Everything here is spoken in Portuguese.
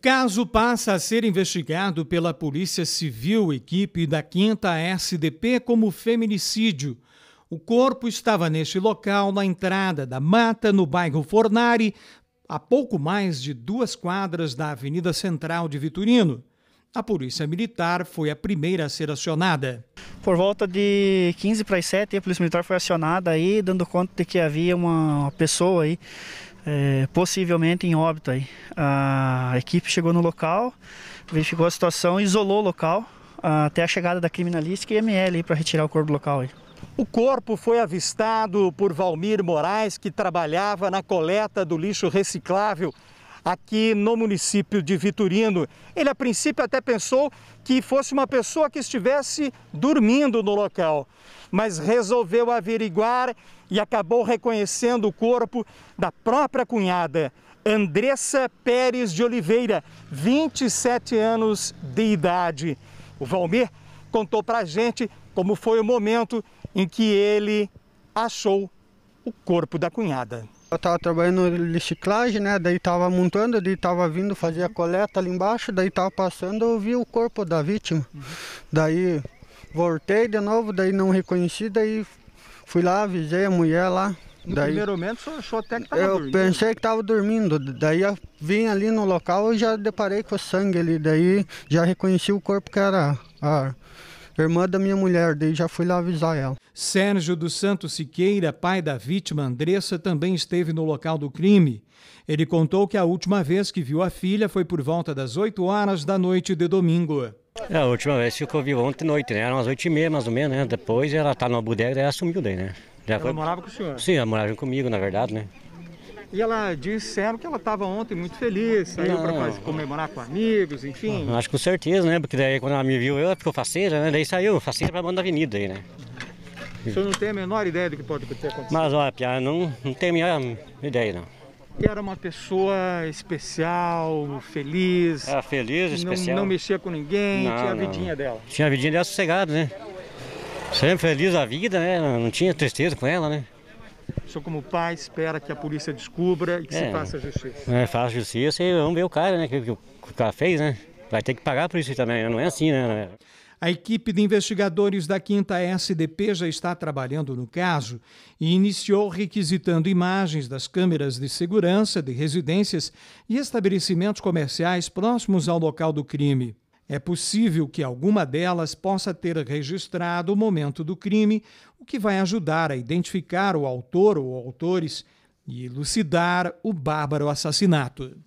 Caso passa a ser investigado pela Polícia Civil, equipe da 5 SDP, como feminicídio. O corpo estava neste local, na entrada da mata, no bairro Fornari, a pouco mais de duas quadras da Avenida Central de Vitorino. A Polícia Militar foi a primeira a ser acionada. Por volta de 15 para as 7, a Polícia Militar foi acionada aí, dando conta de que havia uma pessoa aí é, possivelmente em óbito. Aí. A equipe chegou no local, verificou a situação, isolou o local até a chegada da criminalística e ML para retirar o corpo do local. Aí. O corpo foi avistado por Valmir Moraes, que trabalhava na coleta do lixo reciclável aqui no município de Viturino. Ele, a princípio, até pensou que fosse uma pessoa que estivesse dormindo no local, mas resolveu averiguar e acabou reconhecendo o corpo da própria cunhada, Andressa Pérez de Oliveira, 27 anos de idade. O Valmir contou para a gente como foi o momento em que ele achou o corpo da cunhada. Eu tava trabalhando de ciclagem, né? Daí tava montando, daí tava vindo fazer a coleta ali embaixo, daí tava passando, eu vi o corpo da vítima. Uhum. Daí voltei de novo, daí não reconheci, daí fui lá, avisei a mulher lá. No daí, primeiro momento só achou até que tava eu dormindo. Eu pensei que tava dormindo, daí eu vim ali no local e já deparei com o sangue ali, daí já reconheci o corpo que era a, Irmã da minha mulher, daí já fui lá avisar ela. Sérgio dos Santos Siqueira, pai da vítima Andressa, também esteve no local do crime. Ele contou que a última vez que viu a filha foi por volta das 8 horas da noite de domingo. É, a última vez que eu vi ontem noite, né? Era umas 8 e meia, mais ou menos, né? Depois ela tá numa bodega, e ela sumiu daí, né? Já ela foi... morava com o senhor? Sim, ela morava comigo, na verdade, né? E ela disseram que ela estava ontem muito feliz, saiu para comemorar com amigos, enfim. acho que com certeza, né? Porque daí quando ela me viu, ela ficou faceira, né? Daí saiu, faceira para a banda avenida aí, né? O senhor não tem a menor ideia do que pode ter acontecido? Mas olha, Pia, não, não tenho a minha ideia, não. E Era uma pessoa especial, feliz. Era feliz, especial. Não, não mexia com ninguém, não, tinha a vidinha dela. Tinha a vidinha dela sossegada, né? Sempre feliz a vida, né? Não tinha tristeza com ela, né? O senhor, como pai, espera que a polícia descubra e que é, se faça justiça? É, faça justiça e vamos ver o cara, né? Que, que, o cara fez, né? Vai ter que pagar por isso também, né? não é assim, né? A equipe de investigadores da 5 SDP já está trabalhando no caso e iniciou requisitando imagens das câmeras de segurança de residências e estabelecimentos comerciais próximos ao local do crime. É possível que alguma delas possa ter registrado o momento do crime, o que vai ajudar a identificar o autor ou autores e elucidar o bárbaro assassinato.